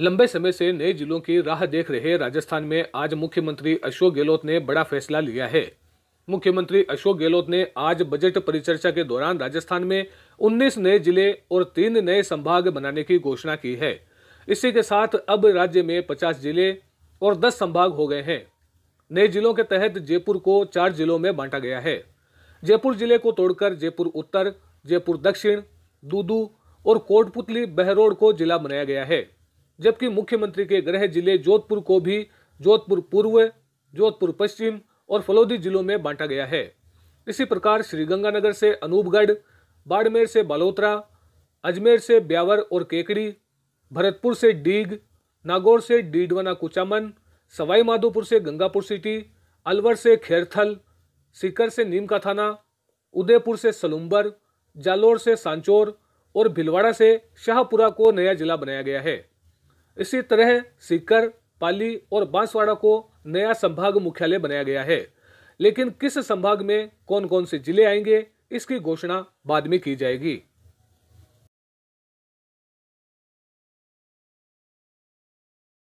लंबे समय से नए जिलों की राह देख रहे राजस्थान में आज मुख्यमंत्री अशोक गहलोत ने बड़ा फैसला लिया है मुख्यमंत्री अशोक गहलोत ने आज बजट परिचर्चा के दौरान राजस्थान में 19 नए जिले और तीन नए संभाग बनाने की घोषणा की है इसी के साथ अब राज्य में 50 जिले और 10 संभाग हो गए हैं नए जिलों के तहत जयपुर को चार जिलों में बांटा गया है जयपुर जिले को तोड़कर जयपुर उत्तर जयपुर दक्षिण दूदू और कोटपुतली बहरोड को जिला बनाया गया है जबकि मुख्यमंत्री के गृह जिले जोधपुर को भी जोधपुर पूर्व जोधपुर पश्चिम और फलौदी जिलों में बांटा गया है इसी प्रकार श्रीगंगानगर से अनूपगढ़ बाड़मेर से बालोतरा अजमेर से ब्यावर और केकड़ी भरतपुर से डीग नागौर से डीडवाना कुचामन सवाई माधोपुर से गंगापुर सिटी अलवर से खेरथल सीकर से नीम का थाना उदयपुर से सलुम्बर जालोर से सांचौर और भिलवाड़ा से शाहपुरा को नया जिला बनाया गया है इसी तरह सीकर पाली और बांसवाड़ा को नया संभाग मुख्यालय बनाया गया है लेकिन किस संभाग में कौन कौन से जिले आएंगे इसकी घोषणा बाद में की जाएगी